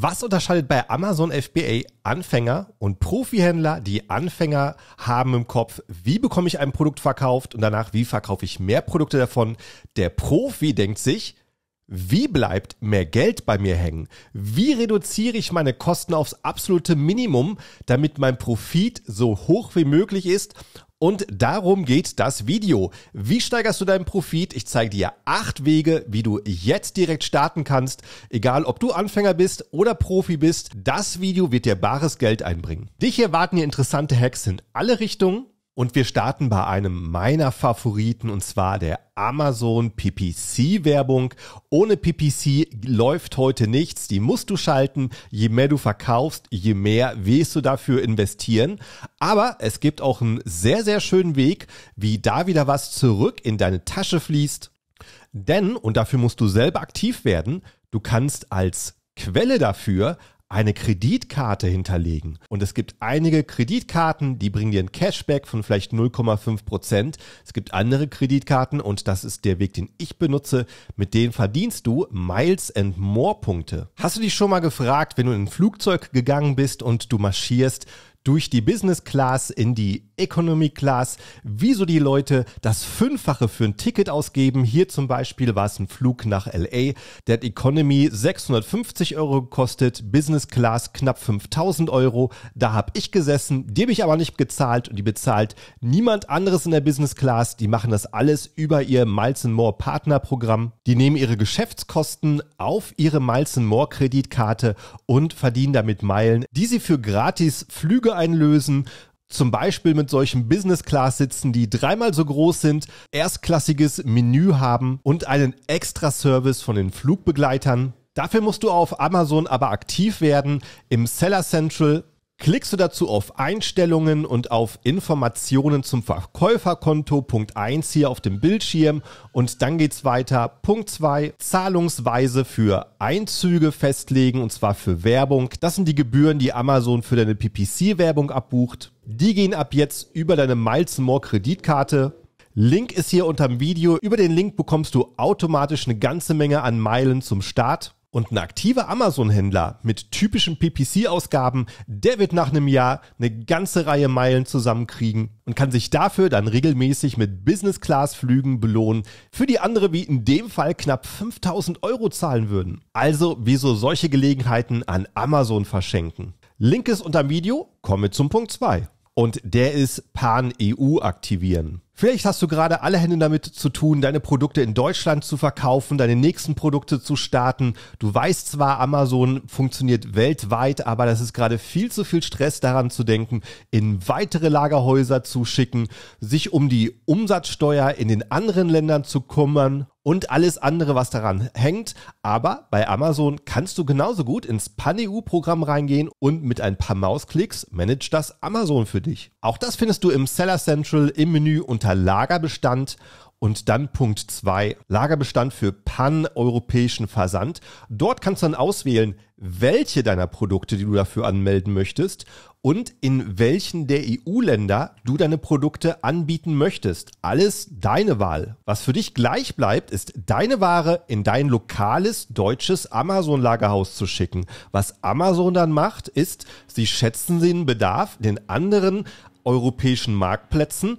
Was unterscheidet bei Amazon FBA Anfänger und Profihändler? Die Anfänger haben im Kopf, wie bekomme ich ein Produkt verkauft und danach, wie verkaufe ich mehr Produkte davon? Der Profi denkt sich, wie bleibt mehr Geld bei mir hängen? Wie reduziere ich meine Kosten aufs absolute Minimum, damit mein Profit so hoch wie möglich ist und darum geht das Video. Wie steigerst du deinen Profit? Ich zeige dir acht Wege, wie du jetzt direkt starten kannst. Egal, ob du Anfänger bist oder Profi bist, das Video wird dir bares Geld einbringen. Dich erwarten hier interessante Hacks in alle Richtungen und wir starten bei einem meiner Favoriten und zwar der Amazon PPC Werbung. Ohne PPC läuft heute nichts. Die musst du schalten. Je mehr du verkaufst, je mehr willst du dafür investieren. Aber es gibt auch einen sehr, sehr schönen Weg, wie da wieder was zurück in deine Tasche fließt. Denn, und dafür musst du selber aktiv werden, du kannst als Quelle dafür eine Kreditkarte hinterlegen. Und es gibt einige Kreditkarten, die bringen dir ein Cashback von vielleicht 0,5 Prozent. Es gibt andere Kreditkarten und das ist der Weg, den ich benutze. Mit denen verdienst du Miles and More Punkte. Hast du dich schon mal gefragt, wenn du in ein Flugzeug gegangen bist und du marschierst, durch die Business Class in die Economy Class, wieso die Leute das Fünffache für ein Ticket ausgeben. Hier zum Beispiel war es ein Flug nach LA, der hat Economy 650 Euro gekostet, Business Class knapp 5000 Euro. Da habe ich gesessen, die habe ich aber nicht gezahlt und die bezahlt niemand anderes in der Business Class. Die machen das alles über ihr Miles More Partnerprogramm. Die nehmen ihre Geschäftskosten auf ihre Miles More Kreditkarte und verdienen damit Meilen, die sie für gratis Flüge einlösen. Zum Beispiel mit solchen Business-Class-Sitzen, die dreimal so groß sind, erstklassiges Menü haben und einen Extra-Service von den Flugbegleitern. Dafür musst du auf Amazon aber aktiv werden. Im Seller Central Klickst du dazu auf Einstellungen und auf Informationen zum Verkäuferkonto, Punkt 1 hier auf dem Bildschirm und dann geht's weiter. Punkt 2, Zahlungsweise für Einzüge festlegen und zwar für Werbung. Das sind die Gebühren, die Amazon für deine PPC-Werbung abbucht. Die gehen ab jetzt über deine Miles More Kreditkarte. Link ist hier unterm Video. Über den Link bekommst du automatisch eine ganze Menge an Meilen zum Start. Und ein aktiver Amazon-Händler mit typischen PPC-Ausgaben, der wird nach einem Jahr eine ganze Reihe Meilen zusammenkriegen und kann sich dafür dann regelmäßig mit Business-Class-Flügen belohnen, für die andere wie in dem Fall knapp 5000 Euro zahlen würden. Also wieso solche Gelegenheiten an Amazon verschenken? Link ist unter dem Video, komme zum Punkt 2. Und der ist Pan-EU aktivieren. Vielleicht hast du gerade alle Hände damit zu tun, deine Produkte in Deutschland zu verkaufen, deine nächsten Produkte zu starten. Du weißt zwar, Amazon funktioniert weltweit, aber das ist gerade viel zu viel Stress daran zu denken, in weitere Lagerhäuser zu schicken, sich um die Umsatzsteuer in den anderen Ländern zu kümmern und alles andere, was daran hängt. Aber bei Amazon kannst du genauso gut ins PanEU-Programm reingehen und mit ein paar Mausklicks manage das Amazon für dich. Auch das findest du im Seller Central im Menü unter unter Lagerbestand und dann Punkt 2, Lagerbestand für paneuropäischen Versand. Dort kannst du dann auswählen, welche deiner Produkte, die du dafür anmelden möchtest und in welchen der EU-Länder du deine Produkte anbieten möchtest. Alles deine Wahl. Was für dich gleich bleibt, ist deine Ware in dein lokales deutsches Amazon-Lagerhaus zu schicken. Was Amazon dann macht, ist, sie schätzen den Bedarf den anderen europäischen Marktplätzen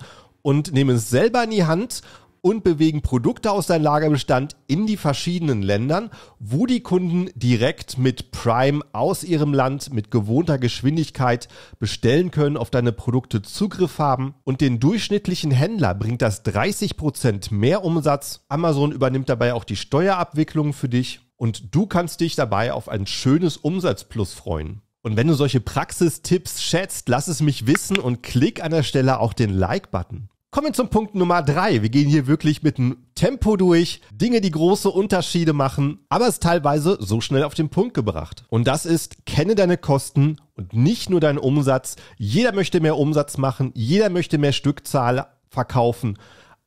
und nehmen es selber in die Hand und bewegen Produkte aus deinem Lagerbestand in die verschiedenen Ländern, wo die Kunden direkt mit Prime aus ihrem Land mit gewohnter Geschwindigkeit bestellen können, auf deine Produkte Zugriff haben und den durchschnittlichen Händler bringt das 30% Prozent mehr Umsatz. Amazon übernimmt dabei auch die Steuerabwicklung für dich und du kannst dich dabei auf ein schönes Umsatzplus freuen. Und wenn du solche Praxistipps schätzt, lass es mich wissen und klick an der Stelle auch den Like-Button. Kommen wir zum Punkt Nummer drei. Wir gehen hier wirklich mit einem Tempo durch, Dinge, die große Unterschiede machen, aber es teilweise so schnell auf den Punkt gebracht. Und das ist, kenne deine Kosten und nicht nur deinen Umsatz. Jeder möchte mehr Umsatz machen, jeder möchte mehr Stückzahl verkaufen.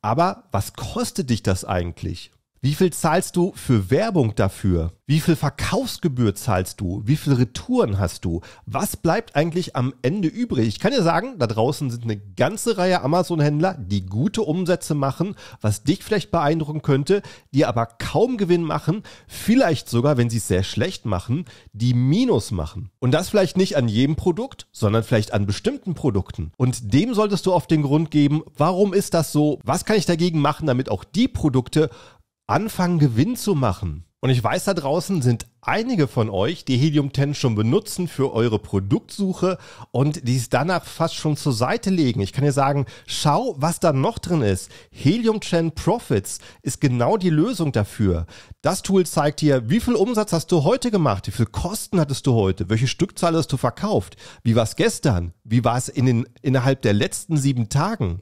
Aber was kostet dich das eigentlich? Wie viel zahlst du für Werbung dafür? Wie viel Verkaufsgebühr zahlst du? Wie viel Retouren hast du? Was bleibt eigentlich am Ende übrig? Ich kann dir sagen, da draußen sind eine ganze Reihe Amazon-Händler, die gute Umsätze machen, was dich vielleicht beeindrucken könnte, die aber kaum Gewinn machen, vielleicht sogar, wenn sie es sehr schlecht machen, die Minus machen. Und das vielleicht nicht an jedem Produkt, sondern vielleicht an bestimmten Produkten. Und dem solltest du auf den Grund geben, warum ist das so? Was kann ich dagegen machen, damit auch die Produkte anfangen, Gewinn zu machen. Und ich weiß, da draußen sind einige von euch, die Helium 10 schon benutzen für eure Produktsuche und die es danach fast schon zur Seite legen. Ich kann dir sagen, schau, was da noch drin ist. Helium 10 Profits ist genau die Lösung dafür. Das Tool zeigt dir, wie viel Umsatz hast du heute gemacht, wie viel Kosten hattest du heute, welche Stückzahl hast du verkauft, wie war es gestern, wie war es in innerhalb der letzten sieben Tagen.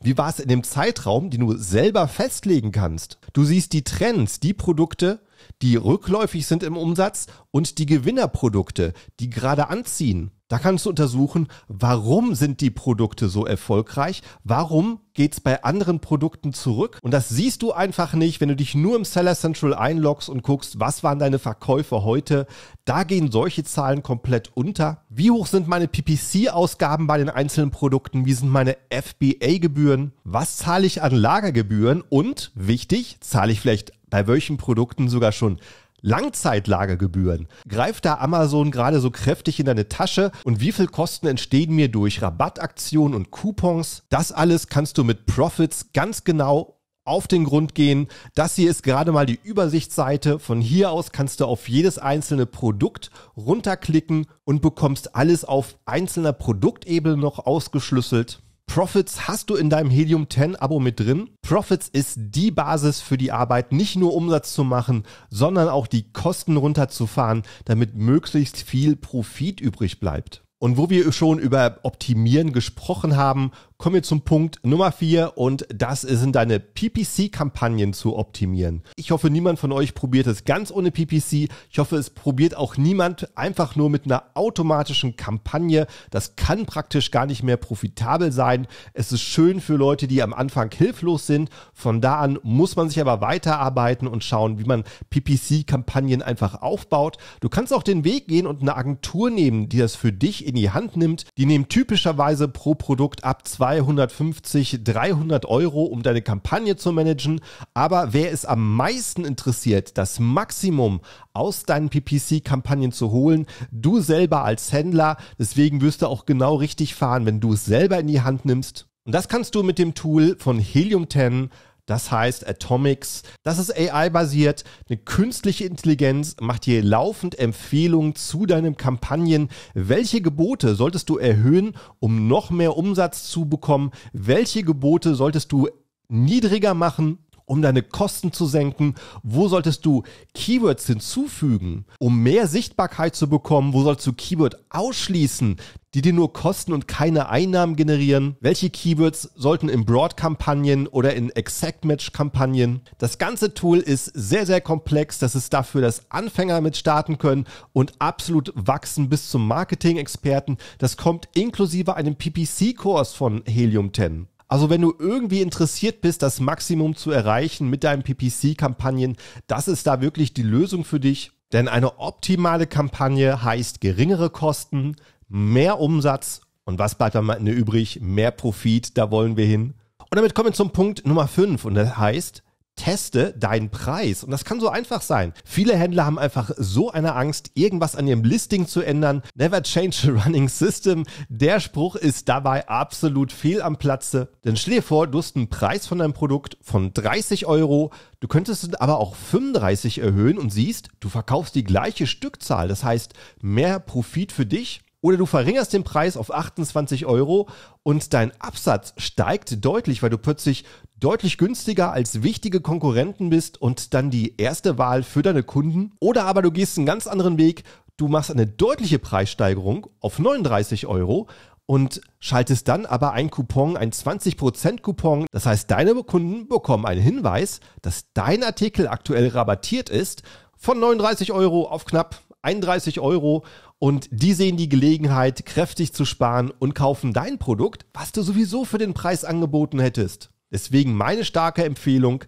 Wie war es in dem Zeitraum, den du selber festlegen kannst? Du siehst die Trends, die Produkte, die rückläufig sind im Umsatz und die Gewinnerprodukte, die gerade anziehen. Da kannst du untersuchen, warum sind die Produkte so erfolgreich, warum geht es bei anderen Produkten zurück. Und das siehst du einfach nicht, wenn du dich nur im Seller Central einloggst und guckst, was waren deine Verkäufe heute. Da gehen solche Zahlen komplett unter. Wie hoch sind meine PPC-Ausgaben bei den einzelnen Produkten? Wie sind meine FBA-Gebühren? Was zahle ich an Lagergebühren? Und wichtig, zahle ich vielleicht bei welchen Produkten sogar schon Langzeitlagergebühren. Greift da Amazon gerade so kräftig in deine Tasche und wie viel Kosten entstehen mir durch Rabattaktionen und Coupons? Das alles kannst du mit Profits ganz genau auf den Grund gehen. Das hier ist gerade mal die Übersichtsseite. Von hier aus kannst du auf jedes einzelne Produkt runterklicken und bekommst alles auf einzelner Produktebene noch ausgeschlüsselt. Profits hast du in deinem Helium 10 Abo mit drin. Profits ist die Basis für die Arbeit, nicht nur Umsatz zu machen, sondern auch die Kosten runterzufahren, damit möglichst viel Profit übrig bleibt. Und wo wir schon über Optimieren gesprochen haben, kommen wir zum Punkt Nummer vier und das sind deine PPC-Kampagnen zu optimieren. Ich hoffe, niemand von euch probiert es ganz ohne PPC. Ich hoffe, es probiert auch niemand einfach nur mit einer automatischen Kampagne. Das kann praktisch gar nicht mehr profitabel sein. Es ist schön für Leute, die am Anfang hilflos sind. Von da an muss man sich aber weiterarbeiten und schauen, wie man PPC-Kampagnen einfach aufbaut. Du kannst auch den Weg gehen und eine Agentur nehmen, die das für dich in die Hand nimmt. Die nehmen typischerweise pro Produkt ab zwei 250, 300 Euro, um deine Kampagne zu managen. Aber wer es am meisten interessiert, das Maximum aus deinen PPC-Kampagnen zu holen, du selber als Händler, deswegen wirst du auch genau richtig fahren, wenn du es selber in die Hand nimmst. Und das kannst du mit dem Tool von Helium 10 das heißt Atomics. Das ist AI-basiert. Eine künstliche Intelligenz macht dir laufend Empfehlungen zu deinen Kampagnen. Welche Gebote solltest du erhöhen, um noch mehr Umsatz zu bekommen? Welche Gebote solltest du niedriger machen, um deine Kosten zu senken? Wo solltest du Keywords hinzufügen, um mehr Sichtbarkeit zu bekommen? Wo sollst du Keyword ausschließen, die dir nur Kosten und keine Einnahmen generieren? Welche Keywords sollten in Broad-Kampagnen oder in Exact-Match-Kampagnen? Das ganze Tool ist sehr, sehr komplex. Das ist dafür, dass Anfänger mit starten können und absolut wachsen bis zum Marketing-Experten. Das kommt inklusive einem PPC-Kurs von Helium 10. Also wenn du irgendwie interessiert bist, das Maximum zu erreichen mit deinen PPC-Kampagnen, das ist da wirklich die Lösung für dich. Denn eine optimale Kampagne heißt geringere Kosten, mehr Umsatz und was bleibt am Ende übrig? Mehr Profit, da wollen wir hin. Und damit kommen wir zum Punkt Nummer 5 und das heißt teste deinen Preis. Und das kann so einfach sein. Viele Händler haben einfach so eine Angst, irgendwas an ihrem Listing zu ändern. Never change the running system. Der Spruch ist dabei absolut fehl am Platze. Denn stell dir vor, du hast einen Preis von deinem Produkt von 30 Euro. Du könntest es aber auch 35 erhöhen und siehst, du verkaufst die gleiche Stückzahl. Das heißt, mehr Profit für dich. Oder du verringerst den Preis auf 28 Euro und dein Absatz steigt deutlich, weil du plötzlich deutlich günstiger als wichtige Konkurrenten bist und dann die erste Wahl für deine Kunden. Oder aber du gehst einen ganz anderen Weg, du machst eine deutliche Preissteigerung auf 39 Euro und schaltest dann aber ein Coupon, ein 20% Coupon. Das heißt, deine Kunden bekommen einen Hinweis, dass dein Artikel aktuell rabattiert ist von 39 Euro auf knapp 31 Euro und die sehen die Gelegenheit, kräftig zu sparen und kaufen dein Produkt, was du sowieso für den Preis angeboten hättest. Deswegen meine starke Empfehlung,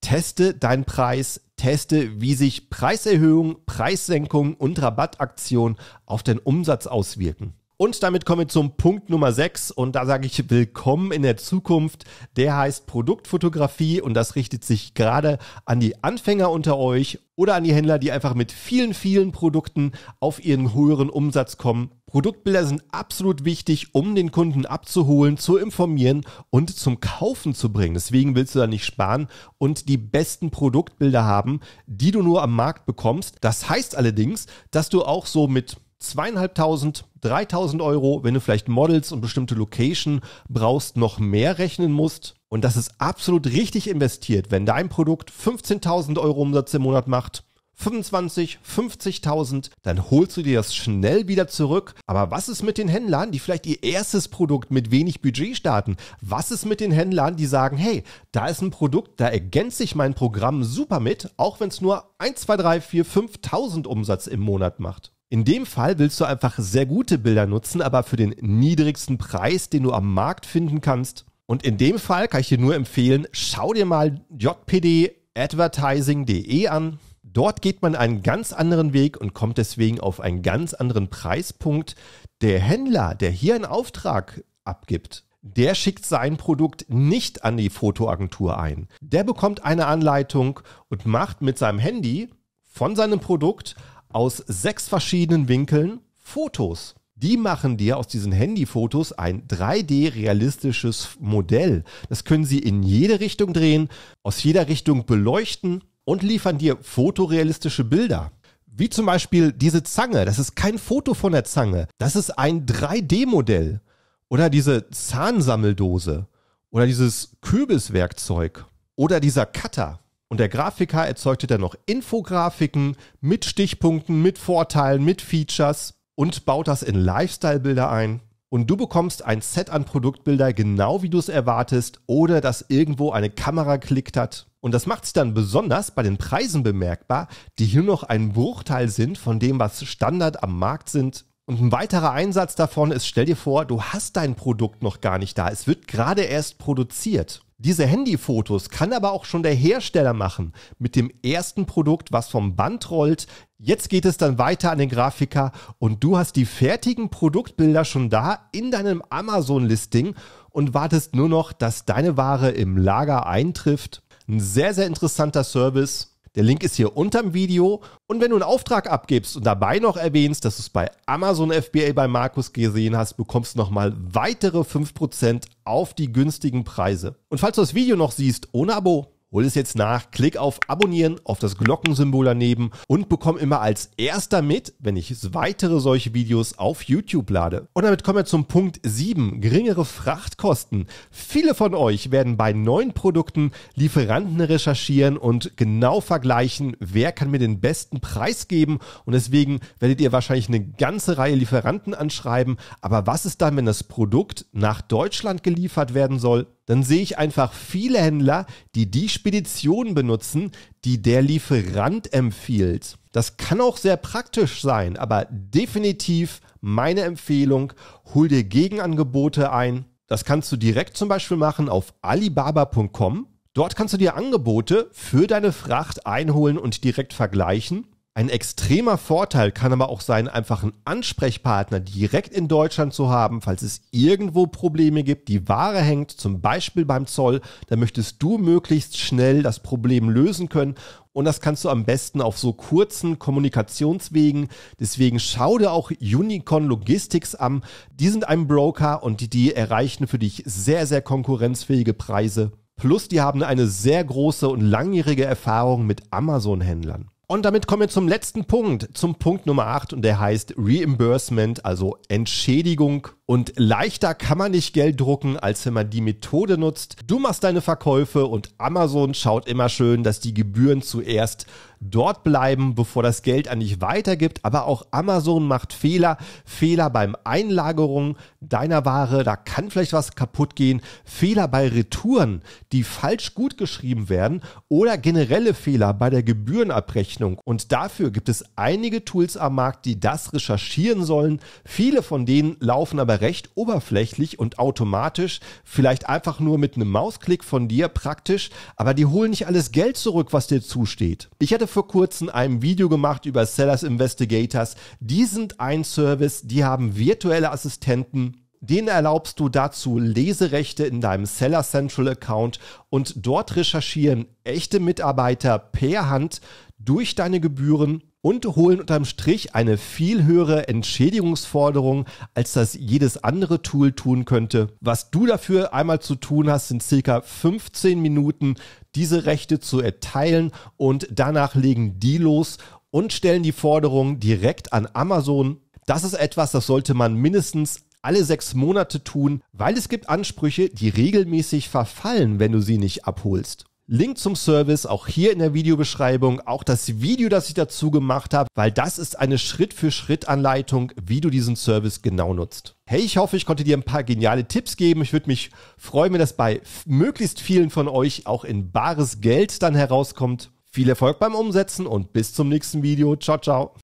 teste deinen Preis, teste, wie sich Preiserhöhungen, Preissenkungen und Rabattaktionen auf den Umsatz auswirken. Und damit kommen wir zum Punkt Nummer 6 und da sage ich willkommen in der Zukunft. Der heißt Produktfotografie und das richtet sich gerade an die Anfänger unter euch oder an die Händler, die einfach mit vielen, vielen Produkten auf ihren höheren Umsatz kommen. Produktbilder sind absolut wichtig, um den Kunden abzuholen, zu informieren und zum Kaufen zu bringen. Deswegen willst du da nicht sparen und die besten Produktbilder haben, die du nur am Markt bekommst. Das heißt allerdings, dass du auch so mit 2.500, 3.000 Euro, wenn du vielleicht Models und bestimmte Location brauchst, noch mehr rechnen musst. Und das ist absolut richtig investiert, wenn dein Produkt 15.000 Euro Umsatz im Monat macht. 25, 50.000, dann holst du dir das schnell wieder zurück. Aber was ist mit den Händlern, die vielleicht ihr erstes Produkt mit wenig Budget starten? Was ist mit den Händlern, die sagen, hey, da ist ein Produkt, da ergänze ich mein Programm super mit, auch wenn es nur 1, 2, 3, 4, 5.000 Umsatz im Monat macht? In dem Fall willst du einfach sehr gute Bilder nutzen, aber für den niedrigsten Preis, den du am Markt finden kannst. Und in dem Fall kann ich dir nur empfehlen, schau dir mal jpdadvertising.de an. Dort geht man einen ganz anderen Weg und kommt deswegen auf einen ganz anderen Preispunkt. Der Händler, der hier einen Auftrag abgibt, der schickt sein Produkt nicht an die Fotoagentur ein. Der bekommt eine Anleitung und macht mit seinem Handy von seinem Produkt aus sechs verschiedenen Winkeln Fotos. Die machen dir aus diesen Handyfotos ein 3D-realistisches Modell. Das können sie in jede Richtung drehen, aus jeder Richtung beleuchten und liefern dir fotorealistische Bilder. Wie zum Beispiel diese Zange. Das ist kein Foto von der Zange. Das ist ein 3D-Modell. Oder diese Zahnsammeldose. Oder dieses Kürbiswerkzeug. Oder dieser Cutter. Und der Grafiker erzeugte dann noch Infografiken mit Stichpunkten, mit Vorteilen, mit Features und baut das in Lifestyle-Bilder ein. Und du bekommst ein Set an Produktbilder, genau wie du es erwartest, oder dass irgendwo eine Kamera klickt hat. Und das macht sich dann besonders bei den Preisen bemerkbar, die hier noch ein Bruchteil sind von dem, was Standard am Markt sind. Und ein weiterer Einsatz davon ist, stell dir vor, du hast dein Produkt noch gar nicht da. Es wird gerade erst produziert. Diese Handyfotos kann aber auch schon der Hersteller machen mit dem ersten Produkt, was vom Band rollt. Jetzt geht es dann weiter an den Grafiker und du hast die fertigen Produktbilder schon da in deinem Amazon-Listing und wartest nur noch, dass deine Ware im Lager eintrifft. Ein sehr, sehr interessanter Service der Link ist hier unterm Video. Und wenn du einen Auftrag abgibst und dabei noch erwähnst, dass du es bei Amazon FBA bei Markus gesehen hast, bekommst du nochmal weitere 5% auf die günstigen Preise. Und falls du das Video noch siehst, ohne Abo, Hol es jetzt nach, klick auf Abonnieren, auf das Glockensymbol daneben und bekomm immer als erster mit, wenn ich weitere solche Videos auf YouTube lade. Und damit kommen wir zum Punkt 7, geringere Frachtkosten. Viele von euch werden bei neuen Produkten Lieferanten recherchieren und genau vergleichen, wer kann mir den besten Preis geben. Und deswegen werdet ihr wahrscheinlich eine ganze Reihe Lieferanten anschreiben. Aber was ist dann, wenn das Produkt nach Deutschland geliefert werden soll? dann sehe ich einfach viele Händler, die die Spedition benutzen, die der Lieferant empfiehlt. Das kann auch sehr praktisch sein, aber definitiv meine Empfehlung, hol dir Gegenangebote ein. Das kannst du direkt zum Beispiel machen auf alibaba.com. Dort kannst du dir Angebote für deine Fracht einholen und direkt vergleichen. Ein extremer Vorteil kann aber auch sein, einfach einen Ansprechpartner direkt in Deutschland zu haben, falls es irgendwo Probleme gibt, die Ware hängt, zum Beispiel beim Zoll, dann möchtest du möglichst schnell das Problem lösen können und das kannst du am besten auf so kurzen Kommunikationswegen. Deswegen schau dir auch Unicorn Logistics an. Die sind ein Broker und die, die erreichen für dich sehr, sehr konkurrenzfähige Preise. Plus, die haben eine sehr große und langjährige Erfahrung mit Amazon-Händlern. Und damit kommen wir zum letzten Punkt, zum Punkt Nummer 8 und der heißt Reimbursement, also Entschädigung und leichter kann man nicht Geld drucken, als wenn man die Methode nutzt. Du machst deine Verkäufe und Amazon schaut immer schön, dass die Gebühren zuerst dort bleiben, bevor das Geld an dich weitergibt. Aber auch Amazon macht Fehler. Fehler beim Einlagerung deiner Ware, da kann vielleicht was kaputt gehen. Fehler bei Retouren, die falsch gut geschrieben werden. Oder generelle Fehler bei der Gebührenabrechnung. Und dafür gibt es einige Tools am Markt, die das recherchieren sollen. Viele von denen laufen aber recht oberflächlich und automatisch, vielleicht einfach nur mit einem Mausklick von dir praktisch, aber die holen nicht alles Geld zurück, was dir zusteht. Ich hatte vor kurzem ein Video gemacht über Sellers Investigators. Die sind ein Service, die haben virtuelle Assistenten, den erlaubst du dazu Leserechte in deinem Seller Central Account und dort recherchieren echte Mitarbeiter per Hand durch deine Gebühren und holen unterm Strich eine viel höhere Entschädigungsforderung, als das jedes andere Tool tun könnte. Was du dafür einmal zu tun hast, sind circa 15 Minuten, diese Rechte zu erteilen und danach legen die los und stellen die Forderung direkt an Amazon. Das ist etwas, das sollte man mindestens alle sechs Monate tun, weil es gibt Ansprüche, die regelmäßig verfallen, wenn du sie nicht abholst. Link zum Service auch hier in der Videobeschreibung, auch das Video, das ich dazu gemacht habe, weil das ist eine Schritt-für-Schritt-Anleitung, wie du diesen Service genau nutzt. Hey, ich hoffe, ich konnte dir ein paar geniale Tipps geben. Ich würde mich freuen, wenn das bei möglichst vielen von euch auch in bares Geld dann herauskommt. Viel Erfolg beim Umsetzen und bis zum nächsten Video. Ciao, ciao.